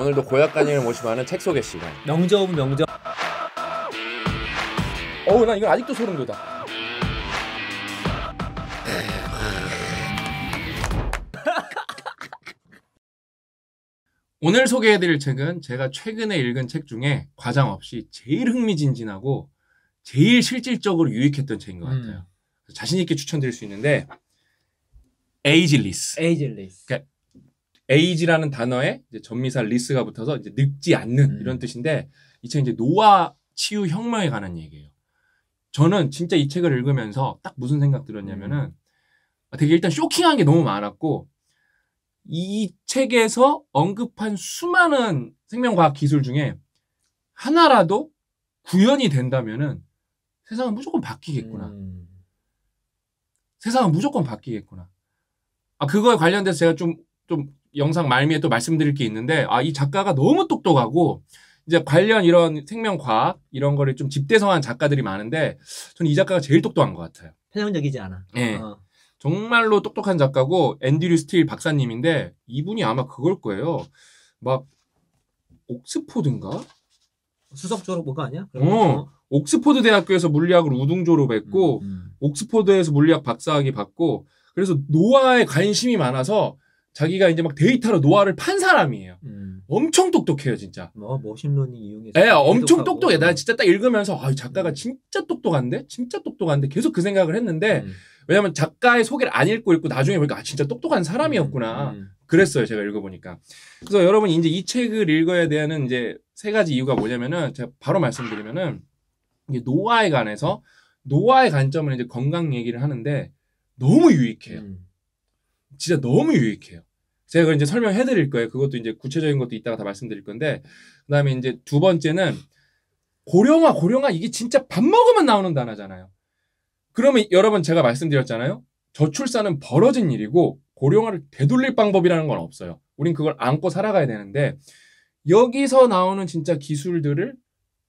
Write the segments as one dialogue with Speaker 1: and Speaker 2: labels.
Speaker 1: 오늘도 고약간인을 모시고하는책 소개 시간. 명저 오 명저. 어우 나 이건 아직도 소름 돋아. 오늘 소개해드릴 책은 제가 최근에 읽은 책 중에 과장 없이 제일 흥미진진하고 제일 실질적으로 유익했던 책인 것 같아요. 음. 자신 있게 추천드릴 수 있는데 에이질리스. 에이질리스. 그러니까 에이지라는 단어에 이제 전미사 리스가 붙어서 이제 늙지 않는 음. 이런 뜻인데 이책 이제 노화 치유 혁명에 관한 얘기예요. 저는 진짜 이 책을 읽으면서 딱 무슨 생각 들었냐면은 음. 되게 일단 쇼킹한 게 너무 많았고 이 책에서 언급한 수많은 생명과학 기술 중에 하나라도 구현이 된다면은 세상은 무조건 바뀌겠구나. 음. 세상은 무조건 바뀌겠구나. 아, 그거에 관련돼서 제가 좀, 좀 영상 말미에 또 말씀드릴 게 있는데 아 이 작가가 너무 똑똑하고 이제 관련 이런 생명과학 이런 거를 좀 집대성한 작가들이 많은데 저는 이 작가가 제일 똑똑한 것 같아요.
Speaker 2: 편향적이지 않아.
Speaker 1: 네. 어. 정말로 똑똑한 작가고 앤드류 스틸 박사님인데 이분이 아마 그걸 거예요. 막 옥스포드인가?
Speaker 2: 수석 졸업 뭐가 아니야? 어, 어,
Speaker 1: 옥스포드 대학교에서 물리학을 우등 졸업했고 음, 음. 옥스포드에서 물리학 박사학위 받고 그래서 노화에 관심이 많아서 자기가 이제 막 데이터로 노화를 판 사람이에요. 음. 엄청 똑똑해요, 진짜. 어,
Speaker 2: 뭐, 머신러닝 뭐 이용해서. 예, 엄청
Speaker 1: 똑똑해. 나 진짜 딱 읽으면서, 아, 작가가 음. 진짜 똑똑한데? 진짜 똑똑한데? 계속 그 생각을 했는데, 음. 왜냐면 작가의 소개를 안 읽고 읽고 나중에 보니까, 아, 진짜 똑똑한 사람이었구나. 음, 음. 그랬어요, 제가 읽어보니까. 그래서 여러분, 이제 이 책을 읽어야 되는 이제 세 가지 이유가 뭐냐면은, 제가 바로 말씀드리면은, 이게 노화에 관해서, 노화의 관점은 이제 건강 얘기를 하는데, 너무 유익해요. 음. 진짜 너무 유익해요. 제가 이제 설명해 드릴 거예요. 그것도 이제 구체적인 것도 이따가 다 말씀드릴 건데 그다음에 이제 두 번째는 고령화 고령화 이게 진짜 밥 먹으면 나오는 단어잖아요. 그러면 여러분 제가 말씀드렸잖아요. 저출산은 벌어진 일이고 고령화를 되돌릴 방법이라는 건 없어요. 우린 그걸 안고 살아가야 되는데 여기서 나오는 진짜 기술들을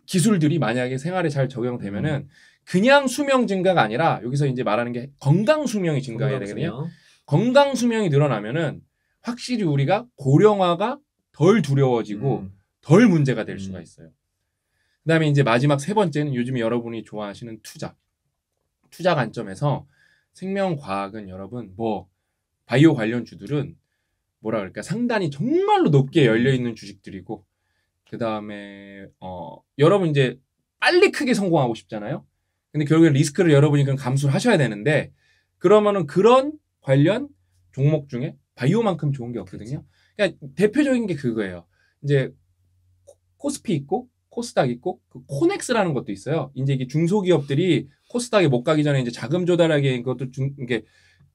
Speaker 1: 기술들이 만약에 생활에 잘 적용되면은 음. 그냥 수명 증가가 아니라 여기서 이제 말하는 게 건강 수명이 증가해야 되거든요. 건강 수명이 늘어나면은 확실히 우리가 고령화가 덜 두려워지고 음. 덜 문제가 될 수가 음. 있어요. 그다음에 이제 마지막 세 번째는 요즘 여러분이 좋아하시는 투자. 투자 관점에서 생명과학은 여러분 뭐 바이오 관련 주들은 뭐라 그럴까 상단이 정말로 높게 열려 있는 주식들이고 그다음에 어 여러분 이제 빨리 크게 성공하고 싶잖아요. 근데 결국에 리스크를 여러분이 그럼 감수를 하셔야 되는데 그러면은 그런 관련 종목 중에 바이오만큼 좋은 게 없거든요. 그렇죠. 그러니까 대표적인 게 그거예요. 이제 코스피 있고 코스닥 있고 그 코넥스라는 것도 있어요. 이제 이게 중소기업들이 코스닥에 못 가기 전에 이제 자금 조달하기 그것도 중 이게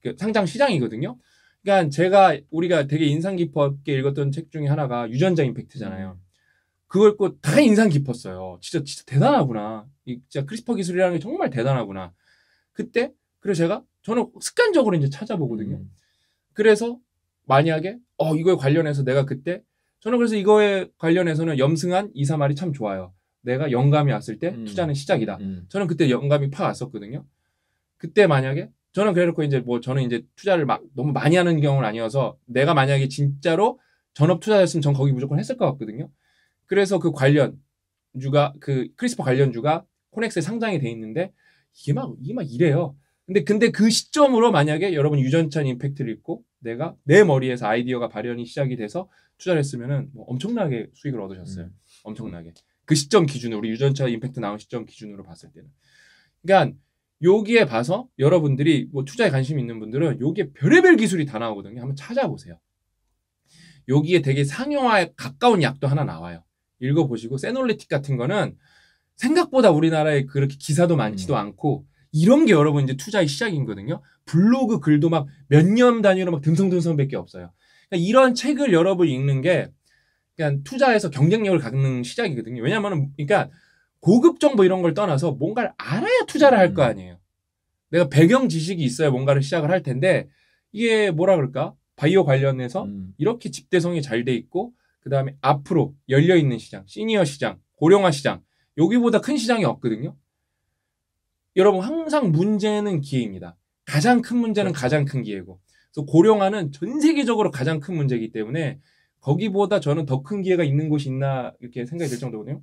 Speaker 1: 그 상장 시장이거든요. 그러니까 제가 우리가 되게 인상 깊게 읽었던 책 중에 하나가 유전자 임팩트잖아요. 음. 그걸 꼭 다 인상 깊었어요. 진짜 진짜 대단하구나. 진짜 크리스퍼 기술이라는 게 정말 대단하구나. 그때 그리고 제가 저는 습관적으로 이제 찾아보거든요. 음. 그래서 만약에 어 이거에 관련해서 내가 그때 저는 그래서 이거에 관련해서는 염승한 이사말이 참 좋아요. 내가 영감이 왔을 때 음. 투자는 시작이다. 음. 저는 그때 영감이 파 왔었거든요. 그때 만약에 저는 그래놓고 이제 뭐 저는 이제 투자를 막 너무 많이 하는 경우는 아니어서 내가 만약에 진짜로 전업 투자였으면 전 거기 무조건 했을 것 같거든요. 그래서 그 관련 주가 그 크리스퍼 관련주가 코넥스에 상장이 돼 있는데 이게 막 이게 막 이래요. 근데 근데 그 시점으로 만약에 여러분 유전차 임팩트를 입고 내가 내 머리에서 아이디어가 발현이 시작이 돼서 투자를 했으면은 뭐 엄청나게 수익을 얻으셨어요. 음. 엄청나게. 그 시점 기준으로 우리 유전차 임팩트 나온 시점 기준으로 봤을 때는. 그러니까 여기에 봐서 여러분들이 뭐 투자에 관심 있는 분들은 여기에 별의별 기술이 다 나오거든요. 한번 찾아보세요. 여기에 되게 상용화에 가까운 약도 하나 나와요. 읽어보시고 세놀리틱 같은 거는 생각보다 우리나라에 그렇게 기사도 많지도 음. 않고 이런 게 여러분 이제 투자의 시작이거든요. 블로그 글도 막 몇 년 단위로 막 듬성듬성밖에 없어요. 그러니까 이런 책을 여러분 읽는 게 그냥 그러니까 투자에서 경쟁력을 갖는 시작이거든요. 왜냐하면 그러니까 고급 정보 이런 걸 떠나서 뭔가를 알아야 투자를 할거 음. 아니에요. 내가 배경 지식이 있어야 뭔가를 시작을 할 텐데 이게 뭐라 그럴까? 바이오 관련해서 음. 이렇게 집대성이 잘 돼 있고 그다음에 앞으로 열려 있는 시장, 시니어 시장, 고령화 시장 여기보다 큰 시장이 없거든요. 여러분 항상 문제는 기회입니다. 가장 큰 문제는 그렇죠. 가장 큰 기회고 그래서 고령화는 전 세계적으로 가장 큰 문제이기 때문에 거기보다 저는 더
Speaker 2: 큰 기회가 있는 곳이 있나 이렇게 생각이 들 정도거든요.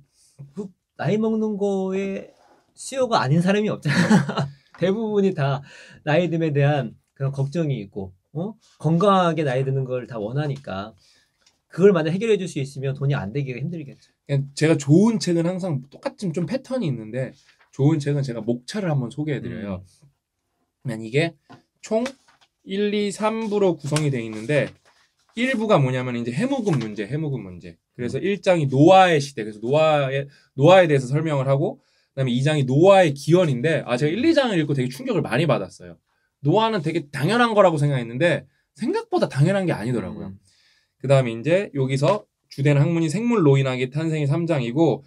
Speaker 2: 그 나이 먹는 거에 수요가 아닌 사람이 없잖아. 요 대부분이 다 나이 듦에 대한 그런 걱정이 있고 어? 건강하게 나이 드는 걸 다 원하니까 그걸 만약 해결해 줄 수 있으면 돈이 안 되기가 힘들겠죠. 그러니까 제가 좋은 책은 항상 똑같은 좀 패턴이 있는데
Speaker 1: 좋은 책은 제가 목차를 한번 소개해드려요. 음. 이게 총 1, 2, 3부로 구성이 되어 있는데 1부가 뭐냐면 이제 해무군 문제, 해무군 문제. 그래서 1장이 음. 노아의 시대. 그래서 노아의 노아에 대해서 설명을 하고 그다음에 2장이 노아의 기원인데 아 제가 1, 2장을 읽고 되게 충격을 많이 받았어요. 노아는 되게 당연한 거라고 생각했는데 생각보다 당연한 게 아니더라고요. 음. 그다음에 이제 여기서 주된 학문이 생물로인학의 탄생이 3장이고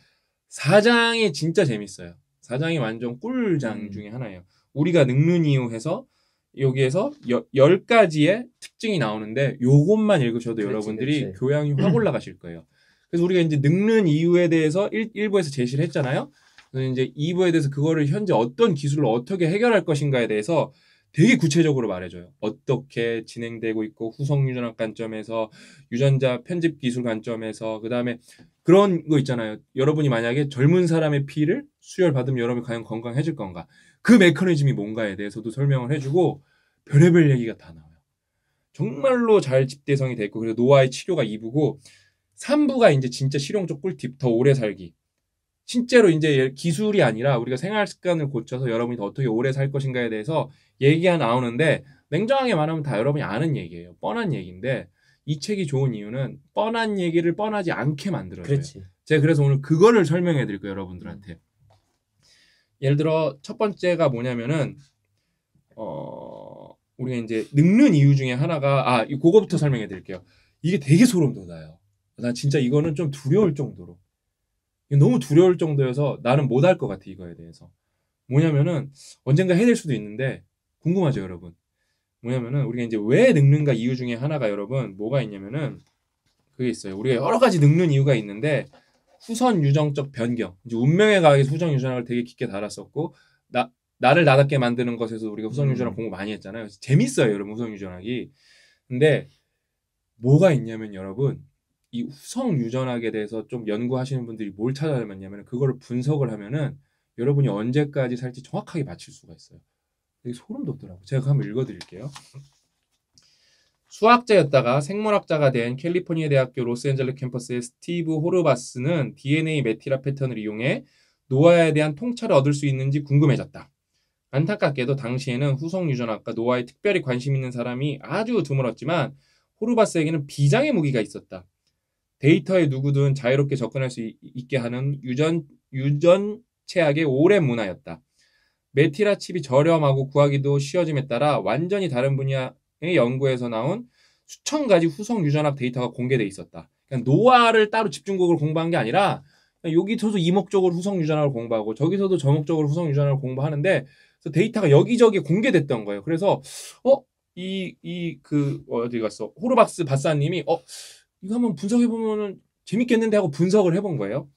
Speaker 1: 4장이 진짜 재밌어요. 사장이 완전 꿀장 음. 중에 하나예요. 우리가 늙는 이유 해서 여기에서 여, 1가지의 특징이 나오는데 요것만 읽으셔도 그렇 여러분들이 그렇 교양이 확 올라가실 거예요. 그래서 우리가 이제 늙는 이유에 대해서 1, 1부에서 제시를 했잖아요. 그래서 이제 2부에 대해서 그거를 현재 어떤 기술로 어떻게 해결할 것인가에 대해서 되게 구체적으로 말해줘요. 어떻게 진행되고 있고 후성 유전학 관점에서 유전자 편집 기술 관점에서 그 다음에 그런 거 있잖아요. 여러분이 만약에 젊은 사람의 피를 수혈 받으면 여러분이 과연 건강해질 건가? 그 메커니즘이 뭔가에 대해서도 설명을 해주고 별의별 얘기가 다 나와요. 정말로 잘 집대성이 됐고 그래서 노화의 치료가 2부고 3부가 이제 진짜 실용 적 꿀팁 더 오래 살기. 실제로 이제 예, 기술이 아니라 우리가 생활 습관을 고쳐서 여러분이 더 어떻게 오래 살 것인가에 대해서 얘기가 나오는데 냉정하게 말하면 다 여러분이 아는 얘기예요. 뻔한 얘기인데 이 책이 좋은 이유는 뻔한 얘기를 뻔하지 않게 만들어줘요. 제가 그래서 오늘 그거를 설명해 드릴 거예요, 여러분들한테. 음. 예를 들어 첫 번째가 뭐냐면은 어 우리가 이제 늙는 이유 중에 하나가 아 그거부터 설명해 드릴게요. 이게 되게 소름 돋아요. 나 진짜 이거는 좀 두려울 정도로 너무 두려울 정도여서 나는 못 할 것 같아 이거에 대해서 뭐냐면은 언젠가 해낼 수도 있는데 궁금하죠 여러분 뭐냐면은 우리가 이제 왜 늙는가 이유 중에 하나가 여러분 뭐가 있냐면은 그게 있어요 우리가 여러 가지 늙는 이유가 있는데 후선 유정적 변경, 이제 운명의 과학에서 후선 유전학을 되게 깊게 다뤘었고 나 나를 나답게 만드는 것에서 우리가 후선 유전학 음. 공부 많이 했잖아요. 그래서 재밌어요, 여러분 후선 유전학이. 근데 뭐가 있냐면 여러분 이 후성 유전학에 대해서 좀 연구하시는 분들이 뭘 찾아내냐면 그거를 분석을 하면은 여러분이 언제까지 살지 정확하게 맞출 수가 있어요. 되게 소름 돋더라고. 제가 한번 읽어드릴게요. 수학자였다가 생물학자가 된 캘리포니아 대학교 로스앤젤레 캠퍼스의 스티브 호르바스는 DNA 메티라 패턴을 이용해 노아에 대한 통찰을 얻을 수 있는지 궁금해졌다. 안타깝게도 당시에는 후성 유전학과 노아에 특별히 관심 있는 사람이 아주 드물었지만 호르바스에게는 비장의 무기가 있었다. 데이터에 누구든 자유롭게 접근할 수 있게 하는 유전 유전 체학의 오랜 문화였다. 메티라 칩이 저렴하고 구하기도 쉬워짐에 따라 완전히 다른 분야 연구에서 나온 수천 가지 후성 유전학 데이터가 공개돼 있었다. 그러 그러니까 노화를 따로 집중적으로 공부한 게 아니라 여기서도 이목적으로 후성 유전학을 공부하고 저기서도 저목적으로 후성 유전학을 공부하는데 데이터가 여기저기 공개됐던 거예요. 그래서 어 이 이 그 어디 갔어 호르박스 박사님이 어 이거 한번 분석해 보면 재밌겠는데 하고 분석을 해본 거예요.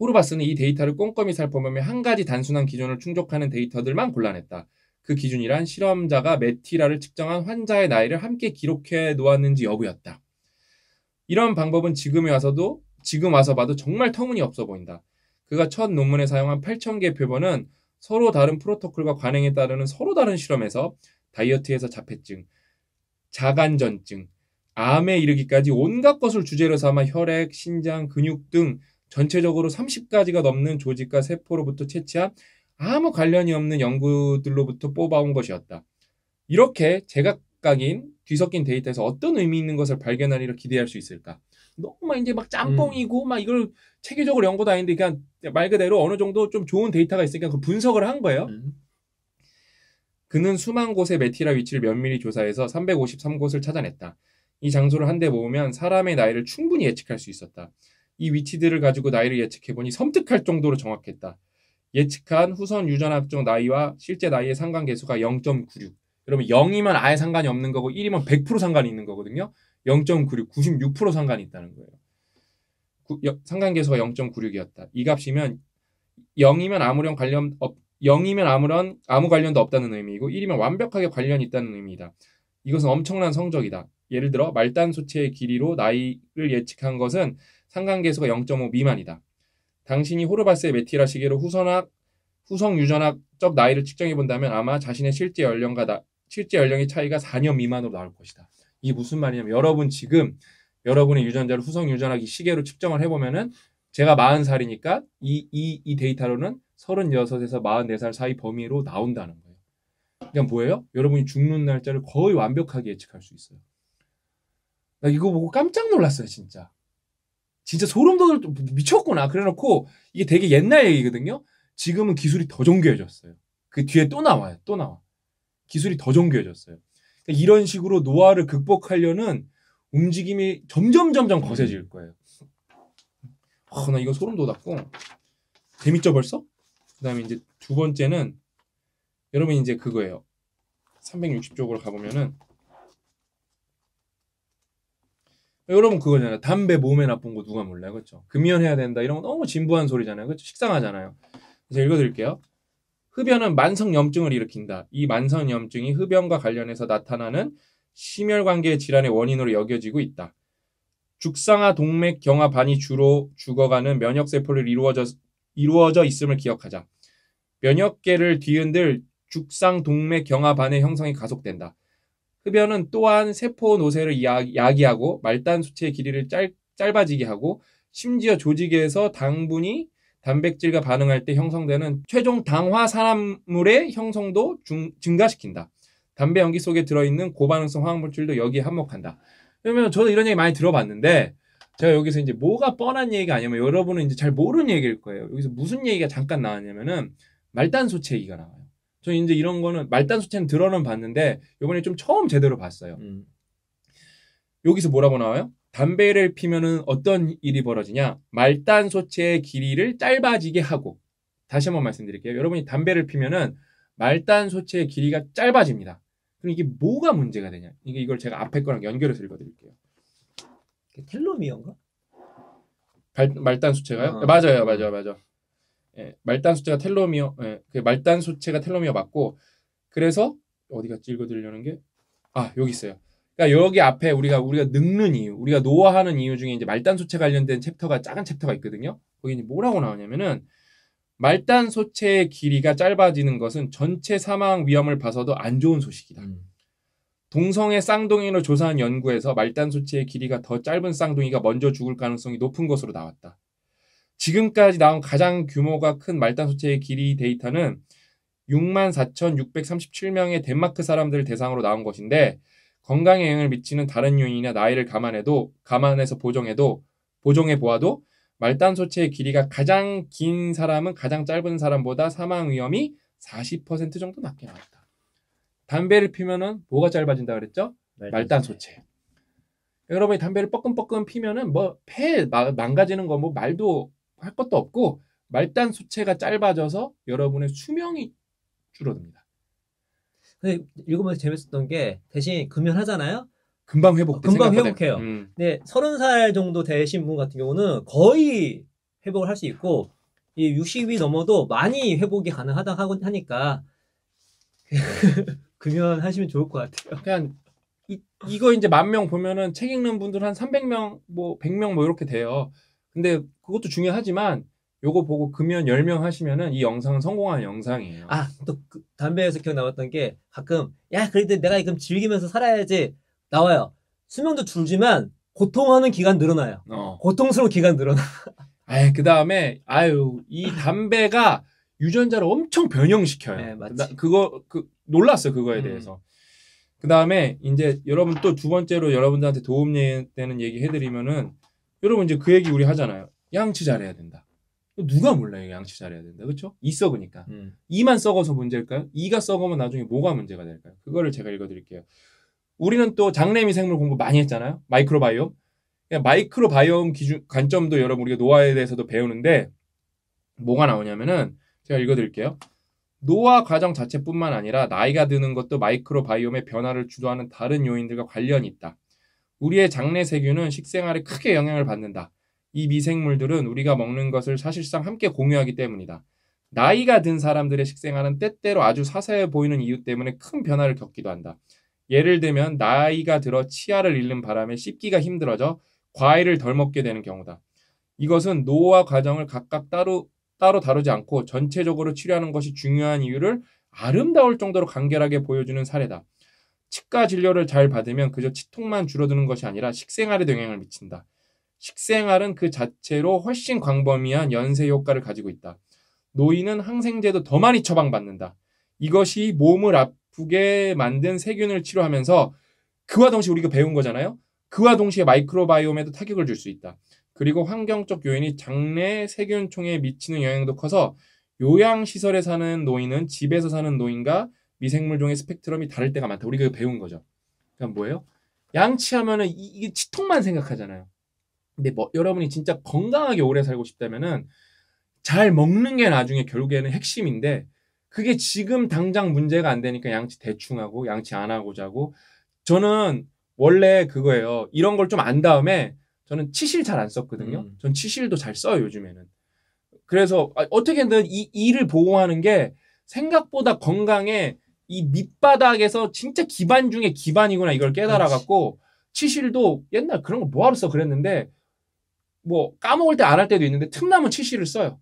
Speaker 1: 호르바스는 이 데이터를 꼼꼼히 살펴보면한 가지 단순한 기준을 충족하는 데이터들만 골라냈다. 그 기준이란 실험자가 메티라를 측정한 환자의 나이를 함께 기록해 놓았는지 여부였다. 이런 방법은 지금에 와서도 지금 와서 봐도 정말 터무니없어 보인다. 그가 첫 논문에 사용한 8,000개 표본은 서로 다른 프로토콜과 관행에 따르는 서로 다른 실험에서 다이어트에서 자폐증, 자간전증, 암에 이르기까지 온갖 것을 주제로 삼아 혈액, 신장, 근육 등 전체적으로 30가지가 넘는 조직과 세포로부터 채취한 아무 관련이 없는 연구들로부터 뽑아온 것이었다. 이렇게 제각각인 뒤섞인 데이터에서 어떤 의미 있는 것을 발견하리라 기대할 수 있을까? 너무 막 이제 막 짬뽕이고 음. 막 이걸 체계적으로 연구도 아닌데 그냥 말 그대로 어느 정도 좀 좋은 데이터가 있으니까 그 분석을 한 거예요. 음. 그는 수만 곳의 메티라 위치를 면밀히 조사해서 353곳을 찾아냈다. 이 장소를 한데 모으면 사람의 나이를 충분히 예측할 수 있었다. 이 위치들을 가지고 나이를 예측해보니 섬뜩할 정도로 정확했다. 예측한 후손 유전 학종 나이와 실제 나이의 상관계수가 0.96. 그러면 0이면 아예 상관이 없는 거고 1이면 100% 상관이 있는 거거든요. 0.96, 96% 상관이 있다는 거예요. 구, 여, 상관계수가 0.96이었다. 이 값이면 0이면 아무런 관련 없, 0이면 아무런 아무 관련도 없다는 의미이고 1이면 완벽하게 관련이 있다는 의미이다. 이것은 엄청난 성적이다. 예를 들어 말단 소체의 길이로 나이를 예측한 것은 상관계수가 0.5 미만이다. 당신이 호르바스의 메티라 시계로 후선학 후성 유전학적 나이를 측정해 본다면 아마 자신의 실제 연령과 나, 실제 연령의 차이가 4년 미만으로 나올 것이다. 이게 무슨 말이냐면 여러분 지금 여러분의 유전자를 후성 유전학 이 시계로 측정을 해보면은 제가 40살이니까 이, 이, 이 데이터로는 36에서 44살 사이 범위로 나온다는 거예요. 그냥 그러니까 뭐예요? 여러분이 죽는 날짜를 거의 완벽하게 예측할 수 있어요. 나 이거 보고 깜짝 놀랐어요, 진짜. 진짜 소름 돋을 미쳤구나. 그래놓고 이게 되게 옛날 얘기거든요. 지금은 기술이 더 정교해졌어요. 그 뒤에 또 나와요. 또 나와. 기술이 더 정교해졌어요. 그러니까 이런 식으로 노화를 극복하려는 움직임이 점점 점점 거세질 음. 거예요. 아, 나 이거 소름 돋았고 재밌죠 벌써? 그다음에 이제 두 번째는 여러분 이제 그거예요. 360쪽으로 가보면은 여러분 그거잖아요. 담배 몸에 나쁜 거 누가 몰라요, 그렇죠? 금연해야 된다 이런 거 너무 진부한 소리잖아요, 그렇죠? 식상하잖아요. 그래서 읽어드릴게요. 흡연은 만성염증을 일으킨다. 이 만성염증이 흡연과 관련해서 나타나는 심혈관계 질환의 원인으로 여겨지고 있다. 죽상아 동맥 경화반이 주로 죽어가는 면역세포를 이루어져, 이루어져 있음을 기억하자. 면역계를 뒤흔들 죽상 동맥 경화반의 형성이 가속된다. 흡연은 또한 세포 노쇠를 야기하고 말단 수체의 길이를 짧, 짧아지게 하고 심지어 조직에서 당분이 단백질과 반응할 때 형성되는 최종 당화 산화물의 형성도 중, 증가시킨다. 담배 연기 속에 들어있는 고반응성 화학물질도 여기에 한몫한다. 그러면 저도 이런 얘기 많이 들어봤는데 제가 여기서 이제 뭐가 뻔한 얘기가 아니면 냐 여러분은 이제 잘 모르는 얘기일 거예요. 여기서 무슨 얘기가 잠깐 나왔냐면은 말단소체 얘기가 나와요. 저는 이제 이런 거는 말단수체는 들어는 봤는데 요번에 좀 처음 제대로 봤어요. 음. 여기서 뭐라고 나와요? 담배를 피면은 어떤 일이 벌어지냐? 말단소체의 길이를 짧아지게 하고 다시 한번 말씀드릴게요. 여러분이 담배를 피면은 말단소체의 길이가 짧아집니다. 그럼 이게 뭐가 문제가 되냐? 이게 이걸 제가 앞에 거랑 연결해서 읽어드릴게요.
Speaker 2: 텔로미어인가?
Speaker 1: 말단소체가요 어. 아. 네, 맞아요, 맞아요, 맞아요. 예, 말단 수체가 텔로미어, 예, 그 말단 수체가 텔로미어 맞고 그래서 어디 가지 읽어드리려는 게 아 여기 있어요. 그러니까 여기 앞에 우리가 우리가 늙는 이유, 우리가 노화하는 이유 중에 이제 말단 소체 관련된 챕터가 작은 챕터가 있거든요. 거기 이제 뭐라고 나오냐면은 말단 소체의 길이가 짧아지는 것은 전체 사망 위험을 봐서도 안 좋은 소식이다. 음. 동성애 쌍둥이로 조사한 연구에서 말단 소체의 길이가 더 짧은 쌍둥이가 먼저 죽을 가능성이 높은 것으로 나왔다. 지금까지 나온 가장 규모가 큰 말단 소체의 길이 데이터는 64,637명의 덴마크 사람들을 대상으로 나온 것인데 건강에 영향을 미치는 다른 요인이나 나이를 감안해도 감안해서 보정해도 보정해 보아도 말단 소체의 길이가 가장 긴 사람은 가장 짧은 사람보다 사망 위험이 40% 정도 낮게 나왔다. 담배를 피면은 뭐가 짧아진다 그랬죠? 말단 소체. 여러분이 담배를 뻐끔뻐끔 피면은 뭐 폐 망가지는 거뭐 말도 할 것도 없고 말단 수체가 짧아져서
Speaker 2: 여러분의 수명이 줄어듭니다. 근데 읽으면서 재밌었던 게 대신 금연하잖아요. 금방 회복. 어, 금방 회복해요. 음. 근데 서른 살 정도 되신 분 같은 경우는 거의 회복을 할 수 있고 이 60이 넘어도 많이 회복이 가능하다 하고 하니까 금연하시면 좋을 것 같아요. 그냥 이, 이거 이제 만 명 보면은 책 읽는 분들 한 300명 뭐
Speaker 1: 100명 뭐 이렇게 돼요. 근데 그것도 중요하지만 요거 보고 금연 열 명 하시면은
Speaker 2: 이 영상은 성공한 영상이에요. 아, 또그 담배에서 기억 나왔던게 가끔 야, 그래도 내가 지금 즐기면서 살아야지 나와요. 수명도 줄지만 고통하는 기간 늘어나요. 어. 고통스러운 기간 늘어나. 아 그다음에 아유, 이 담배가
Speaker 1: 유전자를 엄청 변형시켜요. 네, 맞지. 나, 그거 그 놀랐어 그거에 음. 대해서. 그다음에 이제 여러분 또 두 번째로 여러분들한테 도움되는 예, 얘기 해드리면은 여러분 이제 그 얘기 우리 하잖아요. 양치 잘해야 된다. 누가 몰라요 양치 잘해야 된다 그렇죠 이 썩으니까 음. 이만 썩어서 문제일까요 이가 썩으면 나중에 뭐가 문제가 될까요 그거를 제가 읽어드릴게요 우리는 또장래미 생물 공부 많이 했잖아요 마이크로바이옴 그러니까 마이크로바이옴 기준 관점도 여러분 우리가 노화에 대해서도 배우는데 뭐가 나오냐면은 제가 읽어드릴게요 노화 과정 자체뿐만 아니라 나이가 드는 것도 마이크로바이옴의 변화를 주도하는 다른 요인들과 관련이 있다 우리의 장내 세균은 식생활에 크게 영향을 받는다. 이 미생물들은 우리가 먹는 것을 사실상 함께 공유하기 때문이다. 나이가 든 사람들의 식생활은 때때로 아주 사세해 보이는 이유 때문에 큰 변화를 겪기도 한다. 예를 들면 나이가 들어 치아를 잃는 바람에 씹기가 힘들어져 과일을 덜 먹게 되는 경우다. 이것은 노화 과정을 각각 따로 따로 다루지 않고 전체적으로 치료하는 것이 중요한 이유를 아름다울 정도로 간결하게 보여주는 사례다. 치과 진료를 잘 받으면 그저 치통만 줄어드는 것이 아니라 식생활에 영향을 미친다. 식생활은 그 자체로 훨씬 광범위한 연쇄 효과를 가지고 있다. 노인은 항생제도 더 많이 처방받는다. 이것이 몸을 아프게 만든 세균을 치료하면서 그와 동시에 우리가 배운 거잖아요. 그와 동시에 마이크로바이옴에도 타격을 줄 수 있다. 그리고 환경적 요인이 장내 세균총에 미치는 영향도 커서 요양시설에 사는 노인은 집에서 사는 노인과 미생물종의 스펙트럼이 다를 때가 많다. 우리가 그 배운 거죠. 그러니까 뭐예요? 양치하면은 이, 이게 치통만 생각하잖아요. 근데 뭐, 여러분이 진짜 건강하게 오래 살고 싶다면은 잘 먹는 게 나중에 결국에는 핵심인데 그게 지금 당장 문제가 안 되니까 양치 대충 하고 양치 안 하고 자고 저는 원래 그거예요. 이런 걸 좀 안 다음에 저는 치실 잘 안 썼거든요. 음. 전 치실도 잘 써요, 요즘에는. 그래서 아, 어떻게든 이 일을 보호하는 게 생각보다 건강에 이 밑바닥에서 진짜 기반 중에 기반이구나 이걸 깨달아갖고 치실도 옛날 그런 거 뭐하러 써 그랬는데 뭐 까먹을 때 안 할 때도 있는데 틈나면 치실을 써요.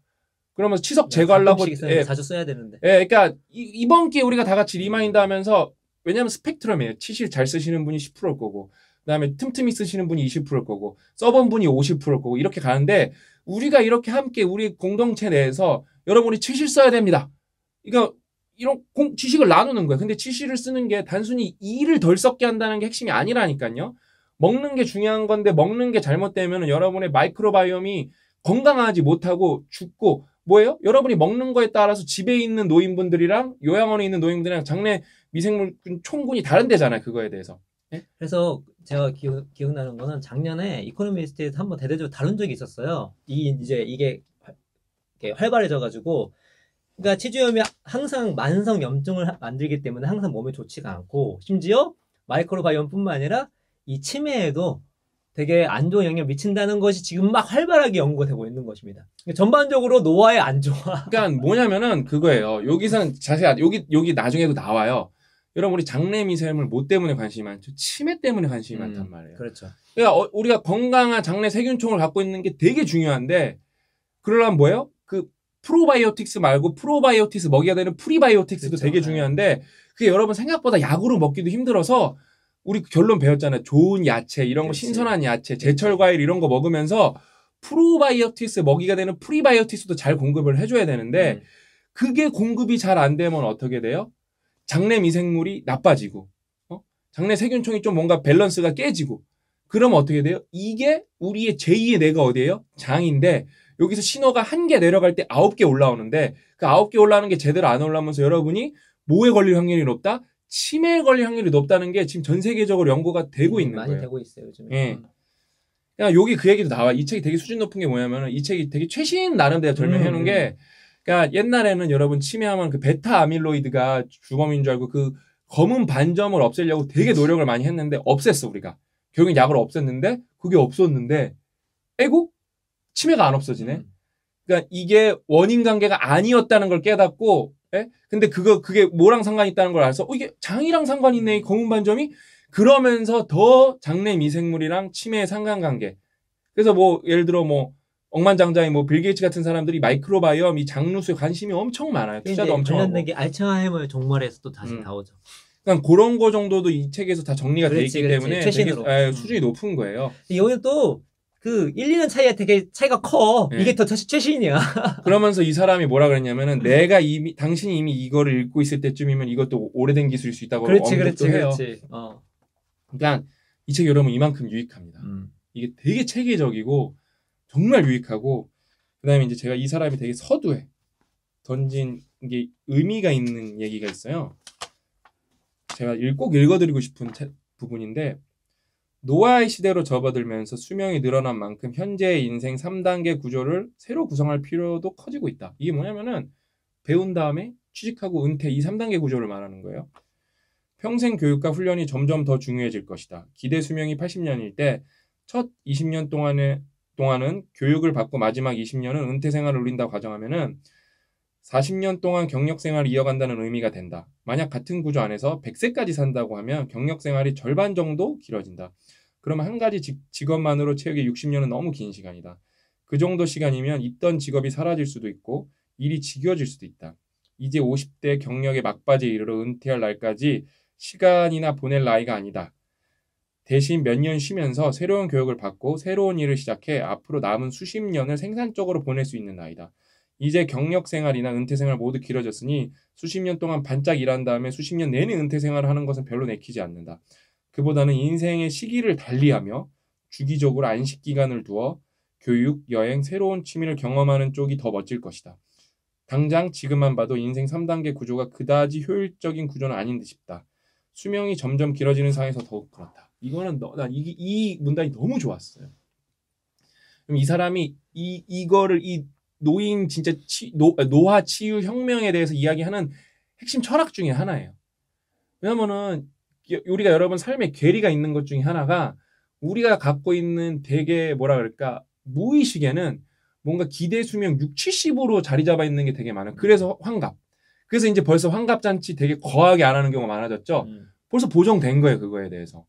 Speaker 1: 그러면서 치석 제거하려고 네, 예, 자주 써야 되는데. 예, 그러니까 이, 이번 기회 우리가 다 같이 리마인드 하면서 왜냐면 하 스펙트럼이에요. 치실 잘 쓰시는 분이 10%일 거고 그다음에 틈틈이 쓰시는 분이 20%일 거고 써본 분이 50%일 거고 이렇게 가는데 우리가 이렇게 함께 우리 공동체 내에서 여러분이 치실 써야 됩니다. 이거 그러니까 이런 공, 지식을 나누는 거예요. 근데 지식을 쓰는 게 단순히 일을 덜 썩게 한다는 게 핵심이 아니라니까요. 먹는 게 중요한 건데 먹는 게 잘못되면 여러분의 마이크로바이옴이 건강하지 못하고 죽고 뭐예요? 여러분이 먹는 거에 따라서 집에 있는 노인분들이랑 요양원에 있는 노인분들이랑 장내 미생물 총군이 다른 데잖아요. 그거에 대해서.
Speaker 2: 네? 그래서 제가 기억, 기억나는 거는 작년에 이코노미스트에서 한번 대대적으로 다룬 적이 있었어요. 이 이제 이게 활발해져 가지고 그러니까 체주염이 항상 만성 염증을 만들기 때문에 항상 몸에 좋지가 않고 심지어 마이크로바이옴뿐만 아니라 이 치매에도 되게 안 좋은 영향을 미친다는 것이 지금 막 활발하게 연구가 되고 있는 것입니다. 그러니까 전반적으로 노화에 안 좋아. 그러니까
Speaker 1: 뭐냐면은 그거예요. 여기서는 자세히 여기 여기 나중에도 나와요. 여러분 우리 장내미세염을 뭐 때문에 관심이 많죠? 치매 때문에 관심이 음, 많단 말이에요. 그렇죠. 그러니까 어, 우리가 건강한 장내 세균총을 갖고 있는 게 되게 중요한데 그러려면 뭐예요? 프로바이오틱스 말고 프로바이오틱스 먹이가 되는 프리바이오틱스도 그렇죠. 되게 네. 중요한데 그게 여러분 생각보다 약으로 먹기도 힘들어서 우리 결론 배웠잖아요. 좋은 야채 이런 그렇지. 거 신선한 야채, 제철 과일 이런 거 먹으면서 프로바이오틱스 먹이가 되는 프리바이오틱스도 잘 공급을 해줘야 되는데 음. 그게 공급이 잘 안 되면 어떻게 돼요? 장내 미생물이 나빠지고 어? 장내 세균총이 좀 뭔가 밸런스가 깨지고 그럼 어떻게 돼요? 이게 우리의 제2의 내가 어디예요? 장인데 여기서 신호가 한 개 내려갈 때 아홉 개 올라오는데 그 아홉 개 올라오는 게 제대로 안 올라오면서 여러분이 뭐에 걸릴 확률이 높다? 치매에 걸릴 확률이 높다는 게 지금 전 세계적으로 연구가 되고 음, 있는 많이 거예요. 많이
Speaker 2: 되고 있어요, 요즘에. 예.
Speaker 1: 그러니까 여기 그 얘기도 나와. 이 책이 되게 수준 높은 게 뭐냐면 은이 책이 되게 최신 나름대로 설명해 놓은 음. 게 그러니까 옛날에는 여러분 치매하면 그 베타 아밀로이드가 주범인 줄 알고 그 검은 반점을 없애려고 되게 노력을 많이 했는데 없앴어 우리가 결국엔 약을 없앴는데 그게 없었는데 에고 치매가 안 없어지네. 음. 그러니까 이게 원인 관계가 아니었다는 걸 깨닫고, 예? 근데 그거 그게 뭐랑 상관이 있다는 걸 알아서 어, 이게 장이랑 상관 있네. 이 음. 검은 반점이 그러면서 더 장내 미생물이랑 치매의 상관관계. 그래서 뭐 예를 들어 뭐 억만장자인 뭐 빌 게이츠 같은 사람들이 마이크로바이옴 이 장루수에 관심이 엄청
Speaker 2: 많아요. 그러니까 투자도 엄청 하고. 게 알츠하이머 의 종말에서 또 다시 음. 나오죠. 그러니까 그런 거 정도도 이 책에서 다 정리가 그렇지, 돼 있기 그렇지. 때문에 최신으로. 되게, 예, 에, 음. 수준이 높은 거예요. 여기 또그
Speaker 1: 1, 2년 차이가 되게 차이가 커. 네. 이게 더 최신이야. 그러면서 이 사람이 뭐라 그랬냐면은 내가 이미 당신이 이미 이거를 읽고 있을 때쯤이면 이것도 오래된 기술일 수 있다고 그렇지, 그렇지, 해요. 그렇지. 어. 그러니까 이 책이 여러분 이만큼 유익합니다. 음. 이게 되게 체계적이고 정말 유익하고 그다음에 이제 제가 이 사람이 되게 서두에 던진 게 의미가 있는 얘기가 있어요. 제가 꼭 읽어드리고 싶은 부분인데 노화의 시대로 접어들면서 수명이 늘어난 만큼 현재의 인생 3단계 구조를 새로 구성할 필요도 커지고 있다. 이게 뭐냐면은 배운 다음에 취직하고 은퇴 이 3단계 구조를 말하는 거예요. 평생 교육과 훈련이 점점 더 중요해질 것이다. 기대 수명이 80년일 때 첫 20년 동안에 동안은 교육을 받고 마지막 20년은 은퇴 생활을 누린다과정하면은 40년 동안 경력 생활을 이어간다는 의미가 된다. 만약 같은 구조 안에서 100세까지 산다고 하면 경력 생활이 절반 정도 길어진다. 그럼한 가지 직업만으로 체육기 60년은 너무 긴 시간이다. 그 정도 시간이면 있던 직업이 사라질 수도 있고 일이 지겨질 수도 있다. 이제 50대 경력의 막바지에 이르러 은퇴할 날까지 시간이나 보낼 나이가 아니다. 대신 몇 년 쉬면서 새로운 교육을 받고 새로운 일을 시작해 앞으로 남은 수십 년을 생산적으로 보낼 수 있는 나이다. 이제 경력 생활이나 은퇴 생활 모두 길어졌으니 수십 년 동안 반짝 일한 다음에 수십 년 내내 은퇴 생활을 하는 것은 별로 내키지 않는다. 그보다는 인생의 시기를 달리하며 주기적으로 안식 기간을 두어 교육, 여행, 새로운 취미를 경험하는 쪽이 더 멋질 것이다. 당장 지금만 봐도 인생 3단계 구조가 그다지 효율적인 구조는 아닌 듯 싶다. 수명이 점점 길어지는 상황에서 더욱 그렇다. 이거는 너, 이, 이 문단이 너무 좋았어요. 그럼 이 사람이 이 이거를 이 노인 진짜 치, 노, 아, 노화 치유 혁명에 대해서 이야기하는 핵심 철학 중의 하나예요. 왜냐면은 우리가 여러 분 삶에 괴리가 있는 것 중에 하나가 우리가 갖고 있는 되게 뭐라 그럴까 무의식에는 뭔가 기대 수명 6, 70으로 자리 잡아 있는 게 되게 많아요. 그래서 환갑. 그래서 이제 벌써 환갑 잔치 되게 거하게 안 하는 경우가 많아졌죠. 음. 벌써 보정된 거예요, 그거에 대해서.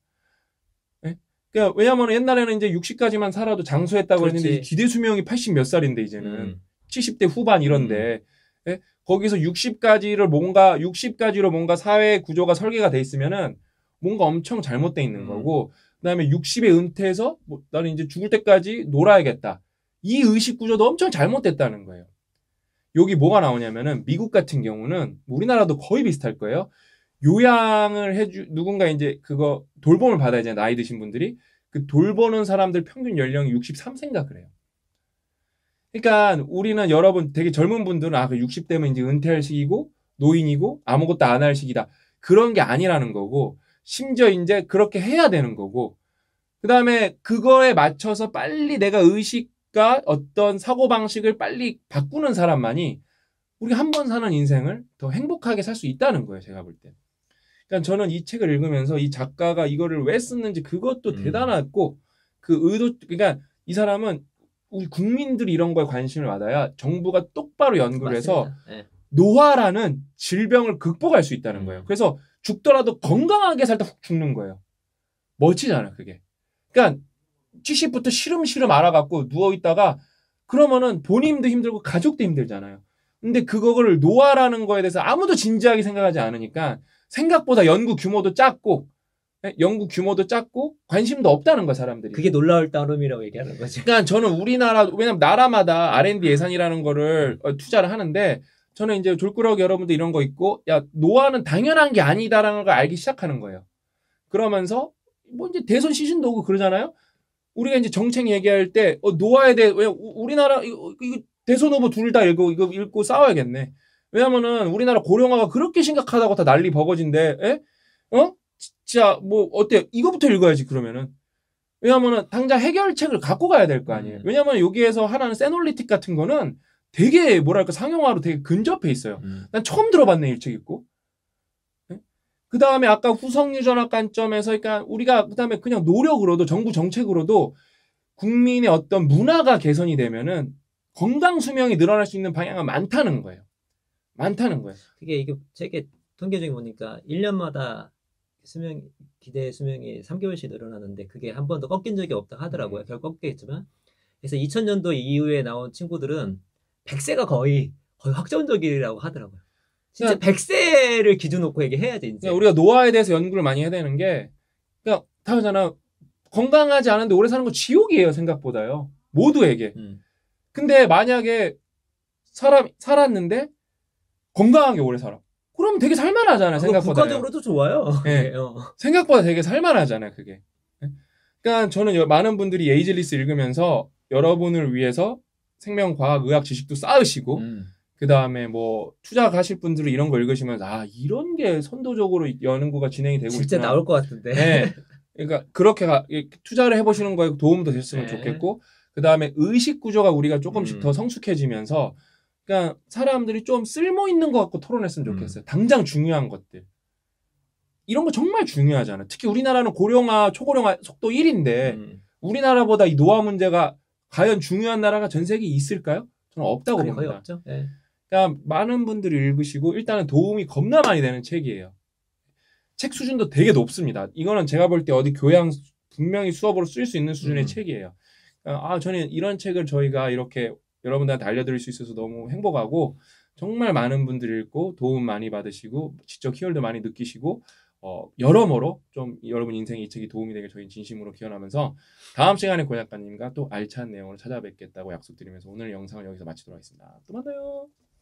Speaker 1: 그러니까 왜냐면 하 옛날에는 이제 60까지만 살아도 장수했다고 그렇지. 했는데 기대 수명이 80 몇 살인데 이제는 음. 70대 후반 이런데 음. 예? 거기서 60까지를 뭔가 60까지로 뭔가 사회 구조가 설계가 돼 있으면은 뭔가 엄청 잘못돼 있는 음. 거고 그다음에 60에 은퇴해서 뭐 나는 이제 죽을 때까지 놀아야겠다 이 의식 구조도 엄청 잘못됐다는 거예요. 여기 뭐가 나오냐면은 미국 같은 경우는 우리나라도 거의 비슷할 거예요. 요양을 해주 누군가 이제 그거 돌봄을 받아야 되잖아요. 나이 드신 분들이 그 돌보는 사람들 평균 연령이 63세인가 그래요. 그러니까 우리는 여러분 되게 젊은 분들은 아그 60대면 이제 은퇴할 시기고 노인이고 아무것도 안 할 시기다. 그런 게 아니라는 거고 심지어 이제 그렇게 해야 되는 거고 그다음에 그거에 맞춰서 빨리 내가 의식과 어떤 사고 방식을 빨리 바꾸는 사람만이 우리 한 번 사는 인생을 더 행복하게 살 수 있다는 거예요, 제가 볼 때. 그러니까 저는 이 책을 읽으면서 이 작가가 이거를 왜 썼는지 그것도 음. 대단하고 그 의도 그러니까 이 사람은 우리 국민들이 이런 거에 관심을 받아야 정부가 똑바로 연구를 해서 네. 예. 노화라는 질병을 극복할 수 있다는 음. 거예요. 그래서 죽더라도 건강하게 살다 훅 죽는 거예요. 멋지잖아, 그게. 그러니까 취식부터 시름시름 알아갖고 누워있다가 그러면은 본인도 힘들고 가족도 힘들잖아요. 근데 그거를 노화라는 거에 대해서 아무도 진지하게 생각하지 않으니까 생각보다 연구 규모도 작고 예, 연구 규모도 작고 관심도 없다는 거 사람들이. 그게 놀라울 따름이라고 얘기하는 거지. 그러니까 저는 우리나라 왜냐면 나라마다 R&D 예산이라는 거를 어, 투자를 하는데 저는 이제 졸꾸러기 여러분들 이런 거 있고 야 노화는 당연한 게 아니다라는 걸 알기 시작하는 거예요. 그러면서 뭐 이제 대선 시즌도 오고 그러잖아요. 우리가 이제 정책 얘기할 때 어, 노화에 대해 왜 우리나라 이거, 이거 대선 후보 둘 다 읽고 이거 읽고 싸워야겠네. 왜냐면은 우리나라 고령화가 그렇게 심각하다고 다 난리 버거진데, 에? 어? 진짜 뭐 어때? 이거부터 읽어야지 그러면은. 왜냐면은 당장 해결책을 갖고 가야 될 거 아니에요. 음. 왜냐면 여기에서 하나는 세놀리틱 같은 거는 되게 뭐랄까 상용화로 되게 근접해 있어요. 음. 난 처음 들어봤네 일책 있고. 그 다음에 아까 후성유전학 관점에서 그러니까 우리가 그 다음에 그냥 노력으로도 정부 정책으로도 국민의 어떤
Speaker 2: 문화가 개선이 되면은 건강 수명이 늘어날 수 있는 방향은 많다는 거예요. 많다는 거예요. 그게 이게 제게 통계적인 보니까 1년마다 수명 기대 수명이 3개월씩 늘어나는데 그게 한 번도 꺾인 적이 없다 하더라고요. 음. 결국 꺾겠지만 그래서 2000년도 이후에 나온 친구들은 100세가 거의 거의 확정적이라고 하더라고요. 진짜 그러니까, 100세를 기준 놓고 얘기해야지 이제. 그러니까 우리가 노화에 대해서 연구를 많이 해야 되는
Speaker 1: 게 그러니까 타잖아 건강하지 않은데 오래 사는 거 지옥이에요 생각보다요. 모두에게. 음. 근데 만약에 사람 살았는데 건강하게 오래 살아. 그러면 되게 살만하잖아요, 생각보다. 국가적으로도 좋아요.
Speaker 2: 네.
Speaker 1: 생각보다 되게 살만하잖아요, 그게. 예? 그러니까 저는 많은 분들이 에이즐리스 읽으면서 여러분을 위해서 생명과학, 의학 지식도 쌓으시고, 음. 그 다음에 뭐 투자하실 분들은 이런 거 읽으시면서 아 이런 게 선도적으로 연구가 진행이 되고 진짜 있구나. 나올 것 같은데. 네. 그러니까 그렇게 가, 투자를 해보시는 거에 도움도 됐으면 네. 좋겠고 그 다음에 의식 구조가 우리가 조금씩 음. 더 성숙해지면서 그러니까 사람들이 좀 쓸모 있는 것 같고 토론했으면 음. 좋겠어요. 음. 당장 중요한 것들. 이런 거 정말 중요하잖아요. 특히 우리나라는 고령화, 초고령화 속도 1인데 음. 우리나라보다 이 노화 문제가 과연 중요한 나라가 전 세계에 있을까요? 저는 없다고 아니, 봅니다. 없죠. 네. 그러니까 많은 분들이 읽으시고 일단은 도움이 겁나 많이 되는 책이에요. 책 수준도 되게 높습니다. 이거는 제가 볼 때 어디 교양 분명히 수업으로 쓸 수 있는 수준의 음. 책이에요. 그러니까 아 저는 이런 책을 저희가 이렇게 여러분들한테 알려드릴 수 있어서 너무 행복하고 정말 많은 분들이 읽고 도움 많이 받으시고 지적 희열도 많이 느끼시고 어, 여러모로 좀 여러분 인생에 이 책이 도움이 되길 저희 진심으로 기원하면서 다음 시간에 고 작가님과 또 알찬 내용을 찾아뵙겠다고 약속드리면서 오늘 영상을 여기서 마치도록 하겠습니다. 또 만나요.